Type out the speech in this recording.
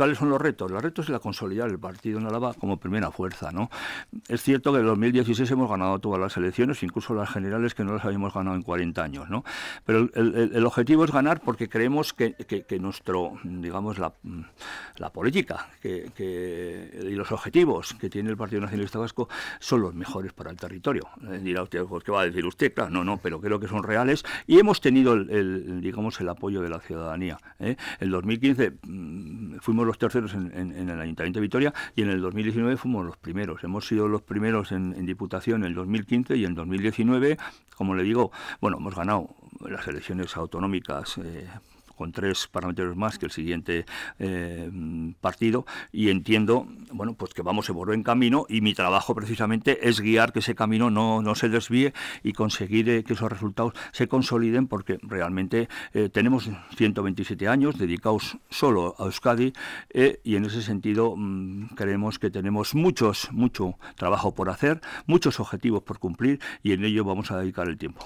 ¿Cuáles son los retos? Los retos es la consolidar el partido en como primera fuerza. ¿no? Es cierto que en 2016 hemos ganado todas las elecciones, incluso las generales que no las habíamos ganado en 40 años. ¿no? Pero el, objetivo es ganar porque creemos que, nuestro, digamos, la, política que, y los objetivos que tiene el Partido Nacionalista Vasco son los mejores para el territorio. Eh, dirá usted, pues, ¿qué va a decir usted? Claro, no, no, pero creo que son reales y hemos tenido, el, digamos, el apoyo de la ciudadanía. ¿eh? En 2015 fuimos los terceros en, en, el Ayuntamiento de Vitoria y en el 2019 fuimos los primeros. Hemos sido los primeros en, Diputación en el 2015 y en el 2019, como le digo, bueno, hemos ganado las elecciones autonómicas. Eh, con tres parámetros más que el siguiente eh, partido y entiendo bueno pues que vamos en buen camino y mi trabajo precisamente es guiar que ese camino no, se desvíe y conseguir eh, que esos resultados se consoliden porque realmente eh, tenemos 127 años dedicados solo a Euskadi y en ese sentido mm, creemos que tenemos muchos mucho trabajo por hacer muchos objetivos por cumplir y en ello vamos a dedicar el tiempo.